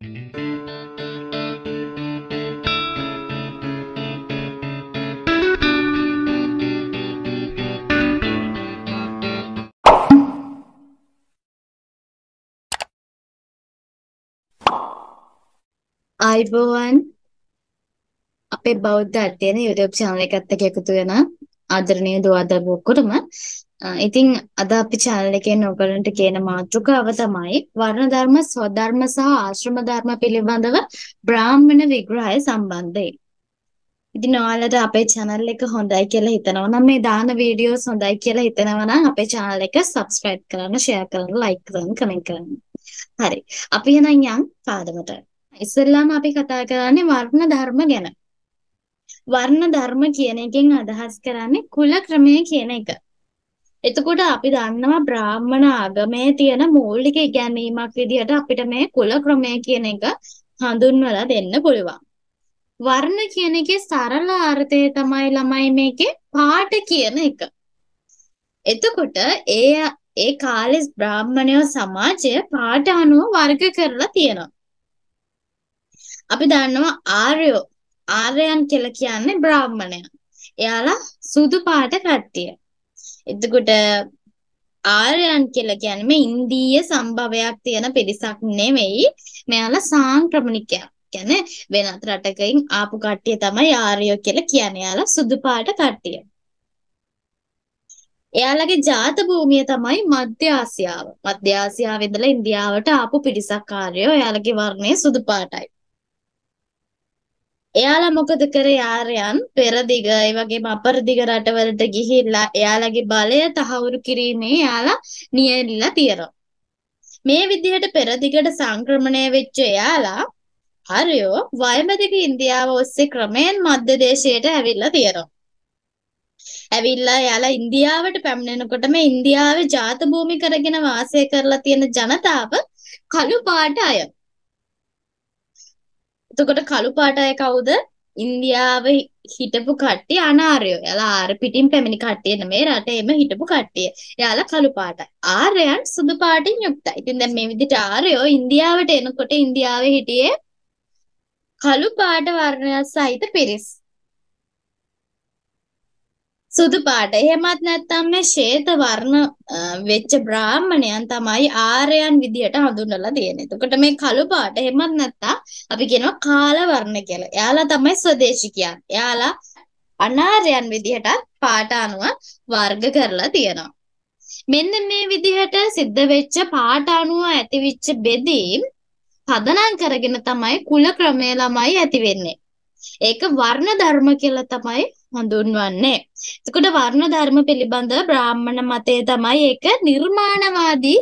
අයිබෝවන් අපේ බෞද්ධ අධ්‍යයන YouTube channel එකත් එක්ක එකතු වෙන ආදරණීය දුවදරුවෝ ඔක්කොටම ඉතින් අද අපි channel එකෙන් ඔයගලන්ට කියන මාතෘකාව තමයි වර්ණ ධර්ම ස්වධර්ම සහ ආශ්‍රම ධර්ම පිළිබඳව බ්‍රාහ්මණ විග්‍රහය සම්බන්ධයෙන්. ඉතින් ඔයාලට අපේ channel එක හොඳයි කියලා හිතනවා නම් මේ දාන වීඩියෝස් හොඳයි කියලා හිතනවා නම් අපේ channel එක subscribe කරන්න, share කරන්න, like කරන්න, comment කරන්න. හරි. අපි එහෙනම් යන් පාඩමට. ඉස්සෙල්ලාම අපි කතා කරන්නේ වර්ණ ධර්ම ගැන. වර්ණ ධර්ම කියන එකෙන් අදහස් කරන්නේ කුල ක්‍රමය කියන එක. එතකොට අපි දන්නවා බ්‍රාහ්මණ ආගමේ තියෙන මූලික ඉගැන්වීමක් විදිහට අපිට මේ කුල ක්‍රමය කියන එක හඳුන්වලා දෙන්න පුළුවන්. වර්ණ කියන එකේ සරල අර්ථය තමයි ළමයි මේකේ පාට කියන එක. එතකොට ඒ ඒ කාලේ බ්‍රාහ්මණයෝ සමාජය පාට අනුව වර්ග කරලා තියෙනවා. අපි දන්නවා ආර්යෝ ආර්යයන් කියලා කියන්නේ බ්‍රාහ්මණයන්. එයාලා සුදු පාට කට්ටිය. එතකොට ආර්යයන් කියලා කියන්නේ මේ ඉන්දීය සම්භවයක් තියෙන පිරිසක් නෙමෙයි. මෙයාලා සාංක්‍රමණිකයක්. කියන්නේ වෙනත් රටකින් ආපු කට්ටිය තමයි ආර්යෝ කියලා කියන්නේ. යාලා සුදු පාට කට්ටිය. එයාලගේ ජාත භූමිය තමයි මධ්‍ය ආසියාව. මධ්‍ය ආසියාවේ ඉඳලා ඉන්දියාවට ආපු පිරිසක් ආර්යෝ. එයාලගේ වර්ණය සුදු පාටයි. එයාලා මොකද කරේ ආර්යයන් පෙරදිග ඒ වගේම අපරදිග රටවලට ගිහිල්ලා එයාලගේ බලය තහවුරු කිරීමේ එයාලා නියැලිලා තියෙනවා. මේ විදිහට පෙරදිගට සංක්‍රමණය වෙච්ච එයාලා හරියෝ වයඹදිග ඉන්දියාව ඔස්සේ ක්‍රමයෙන් මධ්‍ය දේශයට ඇවිල්ලා තියෙනවා. ඇවිල්ලා යාලා ඉන්දියාවට පැමිණෙනකොට මේ ඉන්දියාවේ ජාත භූමි කරගෙන වාසය කරලා තියෙන ජනතාව කළු පාට අය. එතකොට කළු පාට අය කවුද? ඉන්දියාව හිටපු කට්ටිය අනාර්යෝ. එයාලා ආර පිටින් පැමිණි කට්ටිය නෙමේ රටේම හිටපු කට්ටිය. එයාලා කළු පාටයි. ආර්යයන් සුදු පාටින් යුක්තයි. ඉතින් දැන් මේ විදිහට ආර්යෝ ඉන්දියාවට එනකොට ඉන්දියාවේ හිටියේ කළු පාට වර්ණයක් සහිත පිරිස්. සුදු පාට. එහෙමත් නැත්නම් මේ ශ්වේත වර්ණ වෙච්ච බ්‍රාහ්මණයන් තමයි ආර්යයන් විදියට හඳුන්වලා තියෙන්නේ. එතකොට මේ කළු පාට එහෙමත් නැත්නම් අපි කියනවා කාල වර්ණ කියලා. එයාලා තමයි ස්වදේශී කියන්නේ. එයාලා අනාර්යයන් විදියට පාට අනුව වර්ග කරලා තියෙනවා. මෙන්න මේ විදිහට සිද්ධ වෙච්ච පාට අනුව ඇතිවෙච්ච බෙදීම් පදනම් කරගෙන තමයි කුල ක්‍රමය ළමයි ඇති වෙන්නේ. ඒක වර්ණ ධර්ම කියලා තමයි හඳුන්වන්නේ. එතකොට වර්ණ ධර්ම පිළිබඳ බ්‍රාහ්මණ මතය තමයි ඒක නිර්මාණවාදී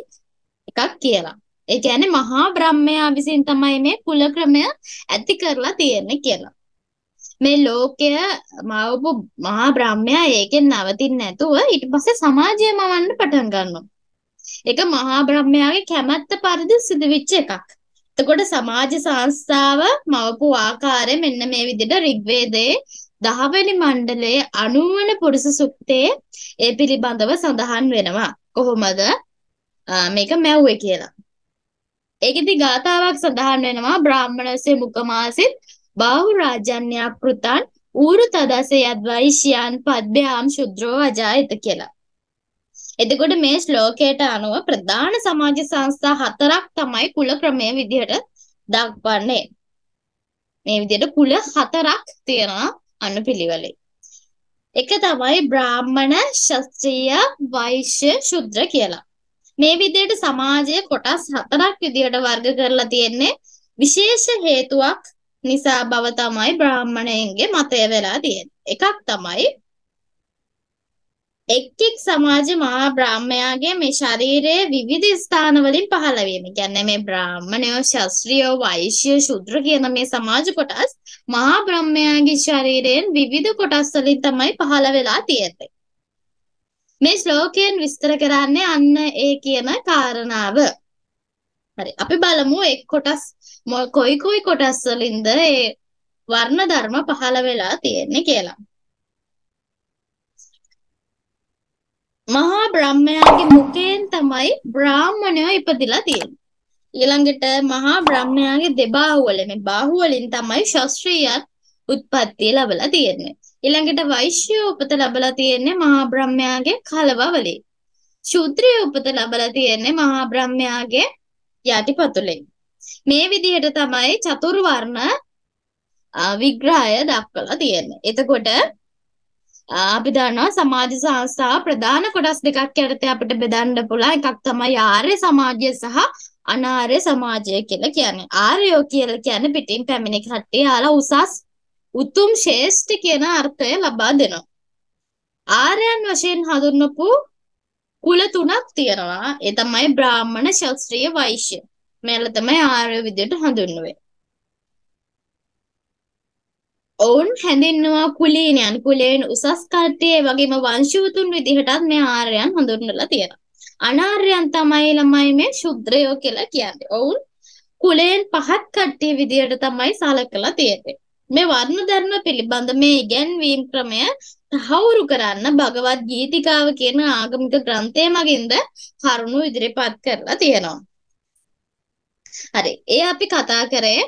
එකක් කියලා. ඒ කියන්නේ මහා බ්‍රහ්මයා විසින් තමයි මේ කුල ක්‍රමය ඇති කරලා තියෙන්නේ කියලා. මේ ලෝකය මවපු මහා බ්‍රහ්මයා ඒකෙන් නවතින්නේ නැතුව ඊට පස්සේ සමාජය මවන්න පටන් ගන්නවා. ඒක මහා බ්‍රහ්මයාගේ කැමැත්ත පරිදි සිදුවෙච්ච එකක්. එතකොට සමාජ සංස්ථාව මවපු ආකාරය මෙන්න මේ විදිහට ඍග්වේදයේ දහවැනි මණ්ඩලයේ අනුවන පුරුෂ සුක්තයේ ඒ පිළිබඳව සඳහන් වෙනවා. කොහොමද? මේක මැව්වේ කියලා. ඒකෙදි ගාතාවක් සඳහන් වෙනවා බ්‍රාහ්මණසේ මුකමාසිත බාහු රාජන්‍යා කෘතන් ඌරු තදසේ යද්වෛශ්‍යයන් පද්භ්‍යාම් ශුද්‍රෝ අජායත කියලා. එතකොට මේ ශ්ලෝකයට අනුව ප්‍රධාන සමාජ සංස්ථා හතරක් තමයි කුල ක්‍රමය විදිහට දක්වන්නේ. මේ විදිහට කුල හතරක් තියෙනවා. අනුපිළිවෙලයි. එක තමයි බ්‍රාහ්මණ, ශාස්ත්‍රීය, වෛශ්‍ය, ශුද්‍ර කියලා. මේ විදිහට සමාජයේ කොටස් හතරක් විදිහට වර්ග කරලා තියෙන්නේ විශේෂ හේතුවක් නිසා බව තමයි බ්‍රාහ්මණයන්ගේ මතය වෙලා තියෙන්නේ. එකක් තමයි එක් එක් සමාජ මහා බ්‍රාහ්මයාගේ මේ ශරීරයේ විවිධ ස්ථාන වලින් පහළ වීම. කියන්නේ මේ බ්‍රාහ්මණයෝ, ශාස්ත්‍රීයෝ, වෛශ්‍ය, ශුද්‍ර කියන මේ සමාජ කොටස් මහා බ්‍රාහ්මයාගේ ශරීරයෙන් විවිධ කොටස් වලින් තමයි පහළ වෙලා තියෙන්නේ. මේ ශ්ලෝකයෙන් විස්තර කරන්නේ අන්න ඒ කියන කාරණාව. හරි. අපි බලමු එක් කොටස් කොයි කොයි කොටස් වලින්ද ඒ වර්ණ ධර්ම පහළ වෙලා තියෙන්නේ කියලා. මහා බ්‍රහ්මයාගේ මුඛයෙන් තමයි බ්‍රාහ්මණයෝ ඉපදිලා තියෙන්නේ. ඊළඟට මහා බ්‍රහ්මයාගේ දෙබාහුවලෙන් බාහුවලින් තමයි ශාස්ත්‍රීයත් උත්පත්ති ලැබලා තියෙන්නේ. ඊළඟට වෛශ්‍ය උපත ලැබලා තියෙන්නේ මහා බ්‍රහ්මයාගේ කලවවලින්. ශූද්‍රය උපත ලැබලා තියෙන්නේ මහා බ්‍රහ්මයාගේ යටිපතුලෙන්. මේ විදිහට තමයි චතුර්වර්ණ විග්‍රහය දක්වලා තියෙන්නේ. එතකොට අපි දන්නවා සමාජ සංස්ථා ප්‍රධාන කොටස් දෙකක් යටතේ අපිට බෙදන්න පුළුවන් එකක් තමයි ආර්ය සමාජය සහ අනාර්ය සමාජය කියලා කියන්නේ ආර්යෝ කියලා කියන්නේ පිටින් පැමිණි කට්ටිය ආලා උසස් උතුම් ශ්‍රේෂ්ඨ කියන අර්ථය ලබා දෙනවා ආර්යයන් වශයෙන් හඳුන්වපු කුල තුනක් තියෙනවා ඒ තමයි බ්‍රාහ්මණ ශාස්ත්‍රීය වෛශ්‍ය මේල තමයි ආර්ය විදියට හඳුන්වන්නේ ඔවුන් හැඳින්නවා කුලීනයන් කුලයෙන් උසස් කට්ටිය වගේම වංශවතුන් විදිහටත් මේ ආර්යයන් හඳුන්වලා තියෙනවා. අනාර්යයන් තමයි ළමයි මේ ශුද්‍රයෝ කියලා කියන්නේ. ඔවුන් කුලයෙන් පහත් කට්ටිය විදිහට තමයි සලකලා තියෙන්නේ. මේ වර්ණ ධර්ම පිළිබඳ මේ ඉගැන්වීම් ක්‍රමය තහවුරු කරන්න භගවත් ගීතිකාව කියන ආගමික ග්‍රන්ථය මගින්ද කරුණු ඉදිරිපත් කරලා තියෙනවා. හරි. ඒ අපි කතා කරේ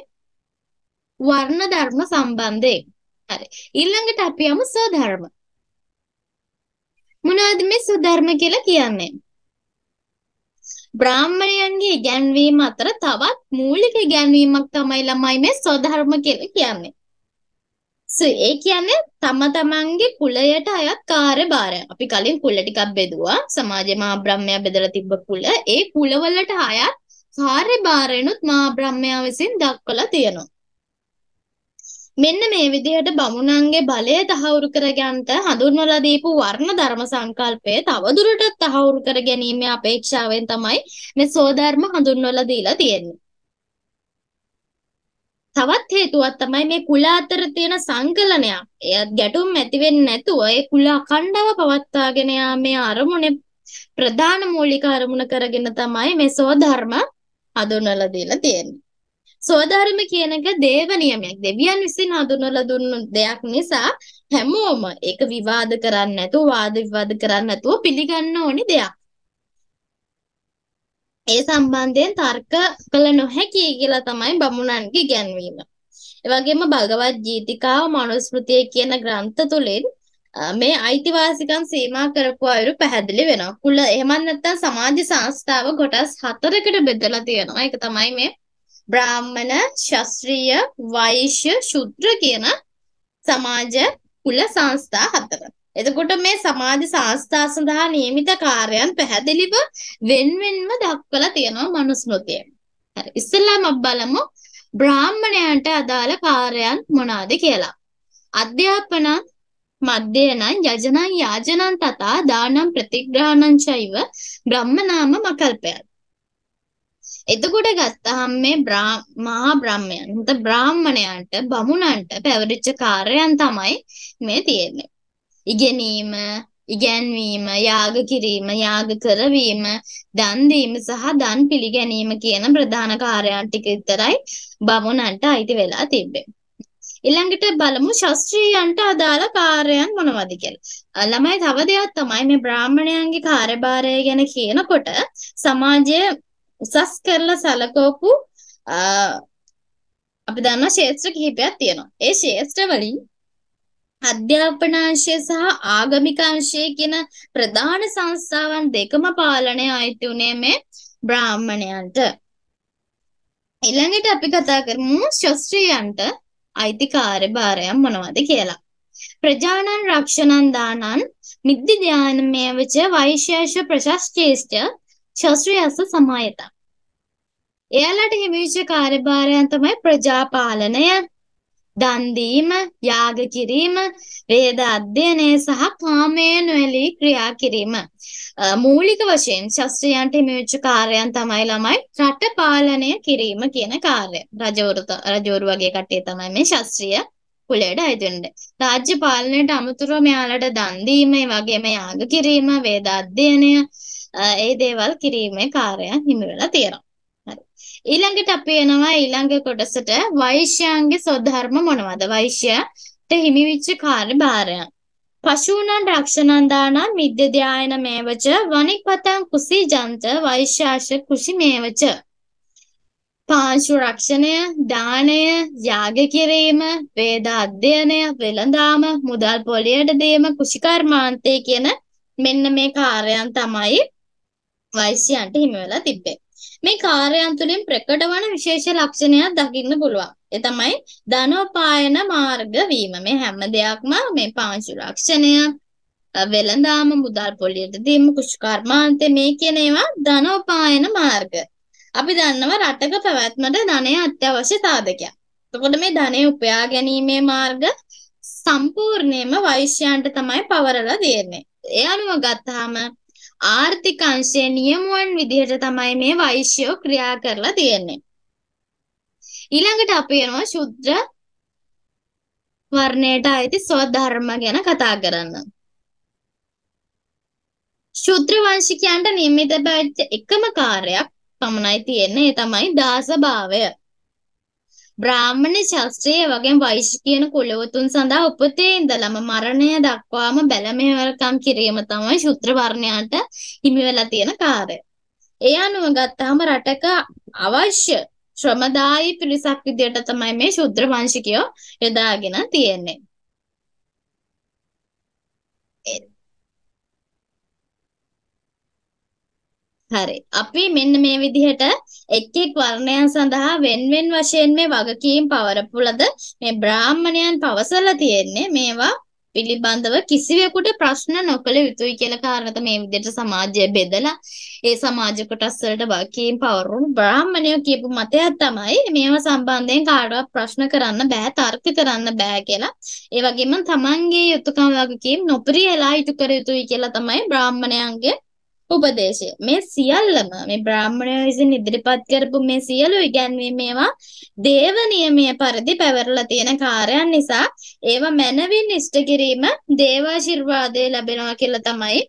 වර්ණ ධර්ම සම්බන්ධයෙන්. හරි. ඊළඟට අපි යමු සෝධර්ම. මොනවද මේ සෝධර්ම කියලා කියන්නේ? බ්‍රාහ්මණයන්ගේ ඉගැන්වීම අතර තවත් මූලික ඉගැන්වීමක් තමයි ළමයි මේ සෝධර්ම කියලා කියන්නේ. ඒ කියන්නේ තම තමන්ගේ කුලයට අයත් කාර්යභාරය. අපි කලින් කුල ටිකක් බෙදුවා. සමාජයේ මහා බ්‍රහ්මයා බෙදලා තිබ්බ කුල. ඒ කුලවලට අයත් කාර්යභාරයනොත් මහා බ්‍රහ්මයා විසින් දක්වලා තියෙනවා. මෙන්න මේ විදිහට බමුණන්ගේ බලය තහවුරු කර ගන්නට හඳුන්වලා දීපු වර්ණ ධර්ම සංකල්පය තවදුරටත් තහවුරු කර ගැනීම අපේක්ෂාවෙන් තමයි මේ සෝධර්ම හඳුන්වලා දීලා තියෙන්නේ. තවත් හේතුවක් තමයි මේ කුල අතර තියෙන සංකලනයක්. එයත් ගැටුම් ඇති වෙන්නේ නැතුව ඒ කුල අඛණ්ඩව පවත්වාගෙන යාමේ අරමුණේ ප්‍රධාන මූලික අරමුණ කරගෙන තමයි මේ සෝධර්ම හඳුන්වලා දීලා තියෙන්නේ. සෝධර්ම කියන එක දේව නියමයක්. දෙවියන් විසින් හඳුන්වලා දුන්න දෙයක් නිසා හැමෝම ඒක විවාද කරන්නේ නැතුව වාද විවාද කරන්නේ නැතුව පිළිගන්න ඕනි දෙයක්. ඒ සම්බන්ධයෙන් තර්ක කළ නොහැකි කියලා තමයි බමුණන්ගේ ඉගැන්වීම. ඒ වගේම භගවත් ජීතිකාව මනුස්මෘතිය කියන ග්‍රන්ථ තුලින් මේ අයිතිවාසිකම් සීමා කරපු අයුරු පැහැදිලි වෙනවා. කුල එහෙම නැත්නම් සමාජ සංස්ථාව කොටස් හතරකට බෙදලා තියෙනවා. ඒක තමයි මේ බ්‍රාහ්මණ, ශාස්ත්‍රීය, වෛශ්‍ය, ශුද්‍ර කියන සමාජ කුල සංස්ථා හතර. එතකොට මේ සමාජ සංස්ථා සඳහා નિયમિત කාර්යයන් පැහැදිලිව වෙන්වෙන්ව දක්වලා තියෙනවා මනුස්මෘතියේ. හරි. ඉස්සෙල්ලාම බලමු බ්‍රාහ්මණයන්ට අදාළ කාර්යයන් මොනවාද කියලා. අධ්‍යාපන මධ්‍යනං යජනං යාජනං තථා දානං ප්‍රතිග්‍රහණං චෛව බ්‍රහ්මනාම මකල්පයන්. එතකොට ගත්තහම මේ මහා බ්‍රාහ්මයන් හිත බ්‍රාහ්මණයන්ට බමුණන්ට පැවරිච්ච කාර්යයන් තමයි මේ තියෙන්නේ. ඉගෙනීම, ඉගැන්වීම, යාග කිරීම, යාග කරවීම, දන් දීම සහ දන් පිළිගැනීම කියන ප්‍රධාන කාර්යයන් ටික විතරයි බමුණන්ට අයිති වෙලා තිබෙන්නේ. ඊළඟට බලමු ශාස්ත්‍රීයන්ට අදාළ කාර්යයන් මොනවද කියලා. ළමයි තව දෙයක් තමයි මේ බ්‍රාහ්මණයන්ගේ කාර්යභාරය ගැන කියනකොට සමාජයේ උසස් කරලා සලකවපු අපි දන්නා ක්ෂේත්‍ර කිහිපයක් තියෙනවා. ඒ ක්ෂේත්‍ර වලින් අධ්‍යාපනාංශය සහ ආගමික අංශය කියන ප්‍රධාන සංස්ථාවන් දෙකම පාලනය අයිති උනේ මේ බ්‍රාහ්මණයන්ට. ඊළඟට අපි කතා කරමු ශාස්ත්‍රීයන්ට අයිති කාර්යභාරයන් මොනවද කියලා. ප්‍රජානන් රක්ෂණන් දානන් නිද්දි ධානමේවච වෛශේෂ ප්‍රශස්චේෂ්ඨ ශාස්ත්‍රීය අස සමායත. එයාලට හිමිවිච්ච කාර්යභාරයන් තමයි ප්‍රජාපාලනය, දන් දීම, යාග කිරීම, වේද අධ්‍යයනය සහ කාමයේ නොඇලී ක්‍රියා කිරීම. මූලික වශයෙන් ශාස්ත්‍රීයන්ට හිමිවිච්ච කාර්යයන් තමයි ළමයි රට පාලනය කිරීම කියන කාර්යය. රජවරු රජවරු වගේ කට්ටිය තමයි මේ ශාස්ත්‍රීය කුලයට අයිති වෙන්නේ. රාජ්‍ය පාලනයට අමතරව මෙයාලට දන් දීම, වගේම යාග කිරීම, වේද අධ්‍යයනය ඒ දේවල් කිරීමේ කාර්යයන් හිමි වෙලා තියෙනවා. හරි. ඊළඟට අපි එනවා ඊළඟ කොටසට වෛශ්‍යයන්ගේ සොධර්ම මොනවද? වෛශ්‍යයට හිමිවිච්ච කාර්යභාරයන්. පශූනන් රක්ෂණන්දානන් විද්‍යධ්‍යායන මේවච වනික්පතන් කුසී ජන්ත වෛශ්‍යාශ කුෂි මේවච. පාංශු රක්ෂණය, දානය, යාග කිරීම, වේද අධ්‍යයනය, වෙළඳාම, මුදල් පොලියට දීම, කුෂිකර්මාන්තය කියන මෙන්න මේ කාර්යයන් තමයි වෛශ්‍යයන්ට හිමි වෙලා තිබේ. මේ කාර්යයන් තුළින් ප්‍රකට වන විශේෂ ලක්ෂණයක් දකින්න පුළුවන්. ඒ තමයි ධනෝපායන මාර්ග වීම. මේ හැම දෙයක්ම මේ පාංශු ලක්ෂණය වෙළඳාම මුදල් පොලියට දීම කුෂ්කර්මාන්තය මේ කියන ඒවා ධනෝපායන මාර්ග. අපි දන්නවා රටක පැවැත්මට ධනය අත්‍යවශ්‍යතාවකයක්. එතකොට මේ ධනය උපයා ගැනීමේ මාර්ග සම්පූර්ණයෙන්ම වෛශ්‍යයන්ට තමයි පවරලා දෙන්නේ. ඒ අනුව ගත්තාම ආර්ථික අංශයේ නියමුවන් විදිහට තමයි මේ වෛශ්‍යෝ ක්‍රියා කරලා තියෙන්නේ. ඊළඟට අපි යනවා ශුද්‍ර වර්ණයට අයිති සෝධර්ම ගැන කතා කරන්න. ශුද්‍ර වංශිකයන්ට නියමිත බැච්ච එකම කාර්යයක් පමණයි තියෙන්නේ ඒ තමයි දාස භාවය. බ්‍රාහ්මණ ශාස්ත්‍රයේ වගේම වෛශ්‍ය කියන කුලවතුන් සඳහා උපතේ ඉඳලම මරණය දක්වාම බැල මෙහෙවරකම් කිරීම තමයි ශුත්‍ර වර්ණයාට හිමි වෙලා තියෙන කාර්යය. ඒ අනුව ගත්තාම රටක අවශ්‍ය ශ්‍රමදායි පිරිසක් විදියට තමයි මේ ශුද්‍ර වංශිකයෝ යොදාගෙන තියෙන්නේ. හරි. අපි මෙන්න මේ විදිහට එක් එක් වර්ණයන් සඳහා වෙන්වෙන් වශයෙන් මේ වගකීම් පවරපුලද මේ බ්‍රාහ්මණයන් පවසලා තියෙන්නේ මේවා පිළිබඳව කිසිවෙකුට ප්‍රශ්න නොකළ යුතුයි කියලා කාරණත මේ විදිහට සමාජය බෙදලා ඒ සමාජ කොටස් වලට වගකීම් පවරුණු බ්‍රාහ්මණයෝ කියපු මතයක් තමයි මේවා සම්බන්ධයෙන් කාටවත් ප්‍රශ්න කරන්න බෑ තර්ක කරන්න බෑ කියලා. ඒ වගේම තමන්ගේ යුතුයකම් වගකීම් නොපිරියලා ඉටු කර යුතුයි කියලා තමයි බ්‍රාහ්මණයන්ගේ උපදේශය මේ සියල්ලම මේ බ්‍රාහ්මණය විසින් ඉදිරිපත් කරපු මේ සියලු ඉගැන්වීම් මේවා දේව නියමයේ පරිදි පැවරලා තියෙන කාර්යයන් නිසා ඒවා මනවින් ඉෂ්ට කිරීම දේවාශිර්වාදය ලැබෙනවා කියලා තමයි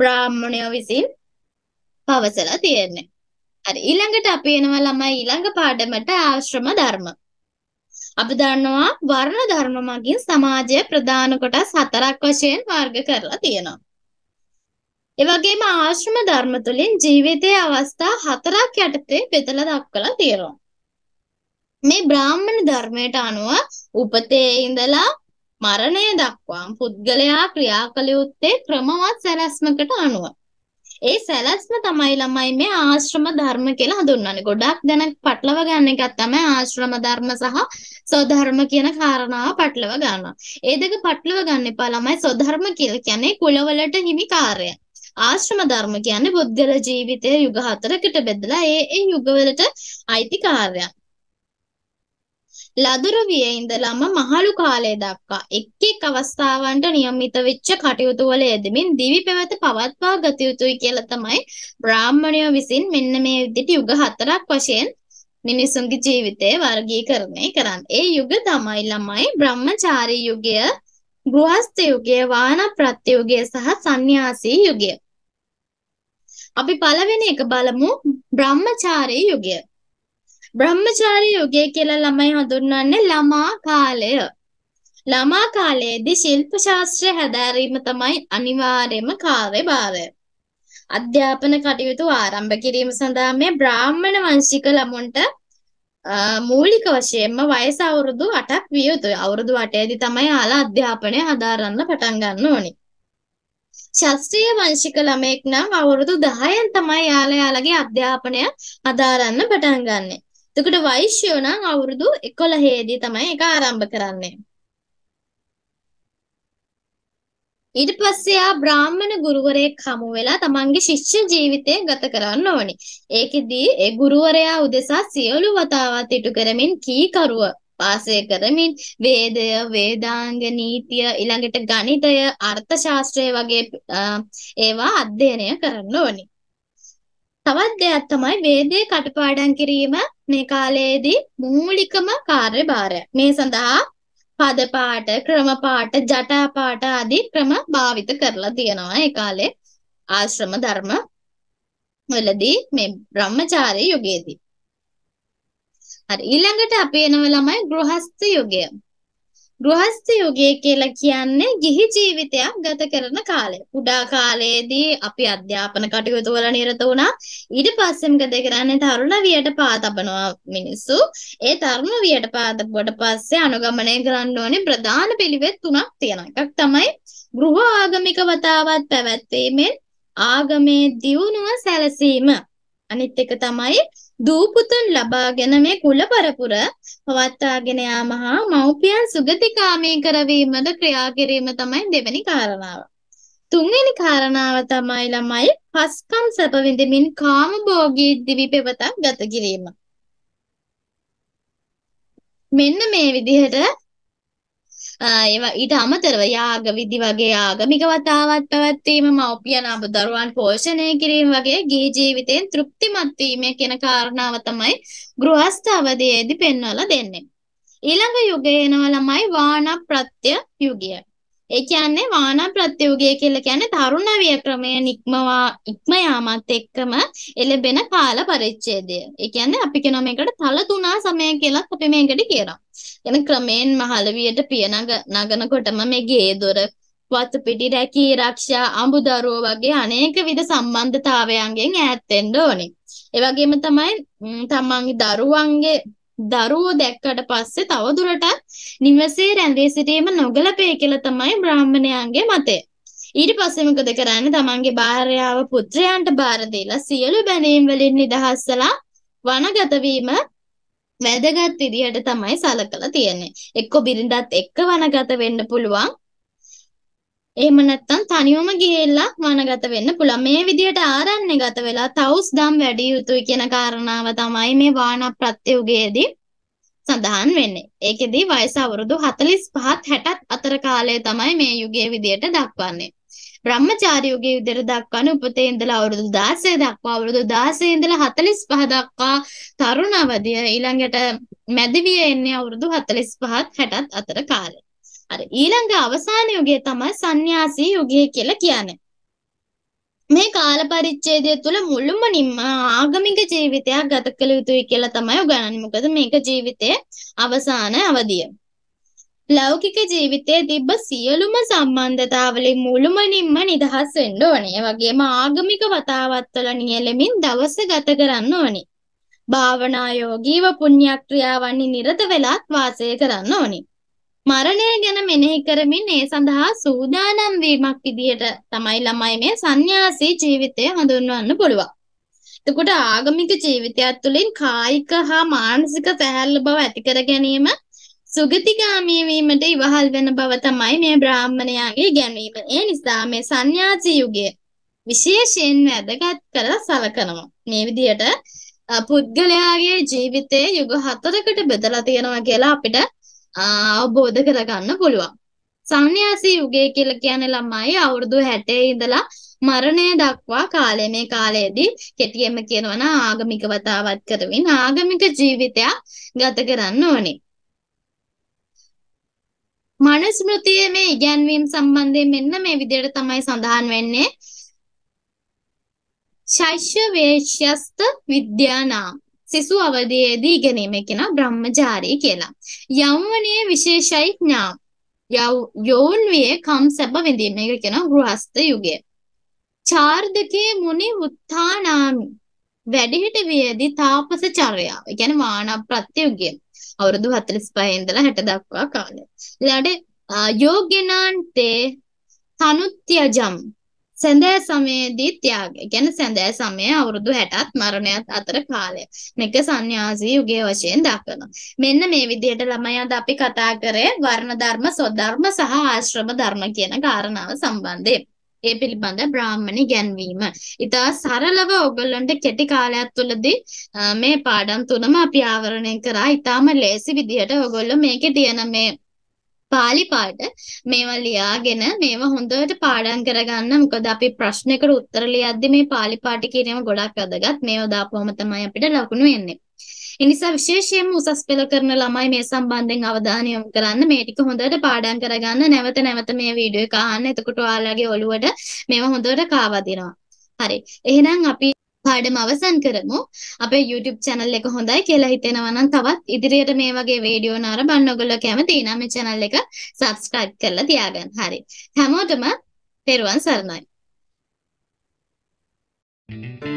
බ්‍රාහ්මණය විසින් පවසලා තියෙන්නේ. හරි ඊළඟට අපි එනවා ළමයි ඊළඟ පාඩමට ආශ්‍රම ධර්ම. අපි දන්නවා වර්ණ ධර්ම මගින් සමාජයේ ප්‍රධාන කොටස් හතරක් වශයෙන් වර්ග කරලා තියෙනවා. එවගේම ආශ්‍රම ධර්ම තුළින් ජීවිතයේ අවස්ථා හතරක් යටතේ බෙදලා දක්වලා තියෙනවා. මේ බ්‍රාහ්මණ ධර්මයට අනුව උපතේ ඉඳලා මරණය දක්වාම පුද්ගලයා ක්‍රියා කළ යුත්තේ ක්‍රමවත් සැලැස්මකට අනුව. ඒ සැලැස්ම තමයි ළමයි මේ ආශ්‍රම ධර්ම කියලා හඳුන්වන්නේ. ගොඩක් දෙනෙක් පටලව ගන්න එක තමයි ආශ්‍රම ධර්ම සහ සෝධර්ම කියන කාරණාව පටලව ගන්නවා. ඒ දෙක පටලව ගන්න එපා ළමයි. සෝධර්ම කියලා කියන්නේ කුලවලට හිමි කාර්යය. ආශ්‍රම ධර්ම කියන්නේ පුද්ගල ජීවිතයේ යුග හතරකට බෙදලා ඒ ඒ යුගවලට අයිති කාර්යයන්. ලදරු වියේ ඉඳලම මහලු කාලය දක්වා එක් එක් අවස්ථාවන්ට નિયમિત වෙච්ච කටයුතු වල යෙදෙමින් දිවි පෙවත පවත්වා ගත යුතුයි කියලා තමයි බ්‍රාහ්මණයෝ විසින් මෙන්න මේ විදිහට යුග හතරක් වශයෙන් මිනිසුන්ගේ ජීවිතය වර්ගීකරණය කරන්නේ. ඒ යුග තමයි ළමයි බ්‍රහ්මචාරී යුගය, ගෘහස්ත යුගය, වානප්‍රත්‍ය යුගය සහ සන්‍යාසී යුගය. අපි පළවෙනි එක බලමු බ්‍රහ්මචාරී යුගය. බ්‍රහ්මචාරී යුගය කියලා ළමයි හඳුන්වන්නේ ළමා කාලය. ළමා කාලයේදී ශිල්ප ශාස්ත්‍රය හැදෑරීම තමයි අනිවාර්යම කාර්යභාරය. අධ්‍යාපන කටයුතු ආරම්භ කිරීම සඳහා මේ බ්‍රාහ්මණ වංශික ළමුන්ට මූලික වශයෙන්ම වයස අවුරුදු 8ක් විය යුතුයි. අවුරුදු 8 දී තමයි ආලා අධ්‍යාපනය හදාරන්න පටන් ගන්න ඕනේ. ශාස්ත්‍රීය වංශික ළමයෙක් නම් අවුරුදු 10න් තමයි යාලා යාලගේ අධ්‍යාපනය අදාරන්න පටන් ගන්නෙ. එතකොට වෛශ්‍යෝ නම් අවුරුදු 11 දී තමයි ඒක ආරම්භ කරන්නේ. ඊට පස්සේ ආ බ්‍රාහ්මණ ගුරුවරයෙක් හමු වෙලා තමන්ගේ ශිෂ්‍ය ජීවිතය ගත කරන්න ඕනි. ඒකෙදී ඒ ගුරුවරයා උදෙසා සියලු වතාවත් ඉටු කරමින් කීකරුව පාසය කරමින් වේදය වේදාංග නීතිය ඊළඟට ගණිතය අර්ථශාස්ත්‍රය වගේ ඒවා අධ්‍යයනය කරන්න ඕනි. තවත් දෙයක් තමයි වේදේ කටපාඩම් කිරීම මේ කාලයේදී මූලිකම කාර්යභාරය. මේ සඳහා පද පාට, ක්‍රම පාට, ජටා පාට ආදී ක්‍රම භාවිත කරලා තියෙනවා ඒ කාලේ ආශ්‍රම ධර්ම වලදී මේ බ්‍රහ්මචාරී යුගයේදී. හරි ඊළඟට අපි එනව ළමයි ගෘහස්ත යුගය. ගෘහස්ත යුගය කියලා කියන්නේ ගිහි ජීවිතයක් ගත කරන කාලය. කුඩා කාලයේදී අපි අධ්‍යාපන කටයුතු වල නිරත වුණා. ඊට පස්සේ මොකද කරන්නේ? තරුණ වියට පාතබනවා මිනිස්සු. ඒ තරුණ වියට පාතබුවට පස්සේ අනුගමනය කරන්න ඕනේ ප්‍රධාන පිළිවෙත් තුනක් තියෙනවා. එකක් තමයි ගෘහ ආගමික වතාවත් පැවැත්වීමෙන් ආගමේ දියුණුව සැලසීම. අනිත් එක තමයි දූ පුතුන් ලබාගෙන මේ කුල පරපුර පවත්වාගෙන යාම හා මව්පියන් සුගතිකාමී කරවීමද ක්‍රියා කිරීම තමයි දෙවෙනි කාරණාව. තුන්වෙනි කාරණාව තමයි ළමයි පස්කම් සැප විඳමින් කාමභෝගී දිවි පෙවතක් ගත කිරීම. මෙන්න මේ විදිහට ඒවා ඊට අමතරව යාග විදි වගේ ආගමික වතාවත් පැවැත්වීම මව්පියන් අප දරුවන් පෝෂණය කිරීම වගේ ගිහි ජීවිතයෙන් තෘප්තිමත් වීම කියන කාරණාව තමයි ගෘහස්ථ අවධියේදී පෙන්වලා දෙන්නේ. ඊළඟ යුගය එනවා ළමයි වානප්‍රත්‍ය යුගය. ඒ කියන්නේ වාන ප්‍රත්‍යයෝගය කියලා කියන්නේ තරුණ ව්‍යක්‍රමය නික්මවා ඉක්ම යාමත් එක්කම එළඹෙන කාල පරිච්ඡේදය. ඒ කියන්නේ අපි කියන මේකට තල තුනා සමය කියලා අපි මේකට කියනවා. එන ක්‍රමයෙන් මහලවියට පිය නගනකොටම මේ ගේ දොර වතු පිටි රැකී ආරක්ෂා අඹදරුව වගේ අනේක විද සම්බන්ධතාවයන්ගෙන් ඈත් වෙන්න ඕනේ. ඒ වගේම තමයි තමන්ගේ දරුවන්ගේ දරුවෝ දැක්කට පස්සේ තවදුරටත් නිවසේ රැඳී සිටීම නොගැලපේ කියලා තමයි බ්‍රාහ්මණයන්ගේ මතය. ඊට පස්සේ මොකද කරන්නේ? තමන්ගේ භාර්යාව පුත්‍රයන්ට බාර දීලා සියලු බැඳීම් වලින් නිදහස්ලා වනගත වීම වැදගත් විදිහට තමයි සලකලා තියෙන්නේ. එක්ක බිරිඳත් එක්ක වනගත වෙන්න පුළුවන්. එහෙම නැත්නම් තනියම ගිහිල්ලා වනගත වෙන්න පුළුවන්. මේ විදිහට ආරණ්‍ය ගත වෙලා තවුස්දම් වැඩි යුතුයි කියන කාරණාව තමයි මේ වාන ප්‍රත්‍යයුගයේදී සඳහන් වෙන්නේ. ඒකෙදී වයස අවුරුදු 45ත් 60ත් අතර කාලය තමයි මේ යුගයේ විදිහට දක්වන්නේ. බ්‍රහ්මචාරි යුගයේ විදිහට දක්වන්නේ උපතේ ඉඳලා අවුරුදු 16 දක්වා අවුරුදු 16 ඉඳලා 45 දක්වා තරුණ අවධිය ඊළඟට මැදවිය එන්නේ අවුරුදු 45ත් 60ත් අතර කාලේ. අර ඊළඟ අවසාන යුගය තමයි සන්‍යාසී යුගය කියලා කියන්නේ. මේ කාල පරිච්ඡේදය තුළ මුළුමනින්ම ආගමික ජීවිතයක් ගත කළ යුතුයි කියලා තමයි උගන්වන්නේ. මොකද මේක ජීවිතයේ අවසාන අවධිය. ලෞකික ජීවිතයේ තිබ්බ සියලුම සම්බන්ධතාවලින් මුළුමනින්ම නිදහස් වෙන්න ඕනේ. ඒ වගේම ආගමික වතාවත්වල නියැලෙමින් දවස ගත කරන්න ඕනේ. භාවනා යෝගීව පුණ්‍යක්‍රියාවන්හි නිරත වෙලත් වාසය කරන්න ඕනේ. මරණය ගැන මෙනෙහි කරමින් ඒ සඳහා සූදානම් වීමක් විදිහට තමයි ළමයි මේ සන්‍යාසී ජීවිතය හඳුන්වන්න පුළුවන්. එතකොට ආගමික ජීවිතයත් තුළින් කායික හා මානසික සැහැල්ලු බව ඇති කර ගැනීම සුගතිගාමී වීමට ඉවහල් වෙන බව තමයි මේ බ්‍රාහ්මණයාගේ ඉගැන්වීම. ඒ නිසා මේ සන්‍යාසී යුගය විශේෂයෙන් වැදගත් කරලා සලකනවා. මේ විදිහට පුද්ගලයාගේ ජීවිතයේ යුග හතරකට බෙදලා තියෙනවා කියලා අපිට අවබෝධ කරගන්න පුළුවන්. සංന്യാසී යුගය කියලා කියන්නේ ළමයි අවුරුදු 60 ඉඳලා මරණය දක්වා කාලය මේ කාලයේදී කෙටියෙන්ම කියනවා නම් ආගමික වතාවත් කරමින් ආගමික ජීවිතයක් ගත කරන්න ඕනේ. මනස්මෘතියේ මේ ඉගැන්වීම් සම්බන්ධයෙන් මෙන්න මේ විදිහට තමයි සඳහන් වෙන්නේ. ශෛෂ්‍ය වේශ්‍යස්ත විද්‍යානාම් සෙසු අවධියේදී ඉගෙනීම කියන බ්‍රහ්මචාරී කියලා. යෞවනයේ විශේෂයි ඥාම්. යෞවනයේ කම් සැප විඳීම එක කියන ගෘහස්ත යුගය. චාර්දකේ මුනි උත්ථානාමි වැඩිහිට වියදී තාපස චර්යාව. ඒ කියන්නේ මානප්‍රත්‍ය යුගය. අවුරුදු 45 ඉඳලා 60 දක්වා කාලය. ඊළඟට යෝග්‍යනාන්තේ තනුත්‍යජම් සැඳෑ සමයේදී ත්‍යාගය. ගැන සැඳෑ සමය අවුරුදු 60ත් මරණයත් අතර කාලය. මේක සන්‍යාසී යුගයේ වශයෙන් දක්වනවා. මෙන්න මේ විදිහට ළමයි අද අපි කතා කරේ වර්ණ ධර්ම, සොධර්ම සහ ආශ්‍රම ධර්ම කියන කාරණාව සම්බන්ධයෙන්. ඒ පිළිබඳ බ්‍රාහ්මණ ඉගැන්වීම. ඉතා සරලව ඔයගොල්ලන්ට කෙටි කාලයක් තුළදී මේ පාඩම් තුනම අපි ආවරණය කරා. ඉතාම ලේසි විදිහට ඔයගොල්ලෝ මේකේ තියෙන මේ පාලි පාඩ මේවා ලියාගෙන මේවා හොඳට පාඩම් කරගන්න මොකද අපි ප්‍රශ්නයකට උත්තර ලියද්දි මේ පාලි පාඩ කියනම ගොඩක් වැදගත් මේවා දාපුවම තමයි අපිට ලකුණු එන්නේ ඒ නිසා විශේෂයෙන්ම උසස් පෙළ කරන ළමයි මේ සම්බන්ධයෙන් අවධානය යොමු කරන්න මේ ටික හොඳට පාඩම් කරගන්න නැවත නැවත මේ වීඩියෝ එක අහන්න එතකොට ඔයාලගේ ඔළුවට මේවා හොඳට කාවදිනවා හරි එහෙනම් අපි පාඩම අවසන් කරමු. අපේ YouTube channel එක හොඳයි කියලා හිතෙනවා නම් තවත් ඉදිරියට මේ වගේ වීඩියෝ නරඹන්න ඔයගොල්ලෝ කැමති නම් මේ channel එක subscribe කරලා තියාගන්න. හරි. හැමෝටම පෙරුවන් සරණයි. Thank you.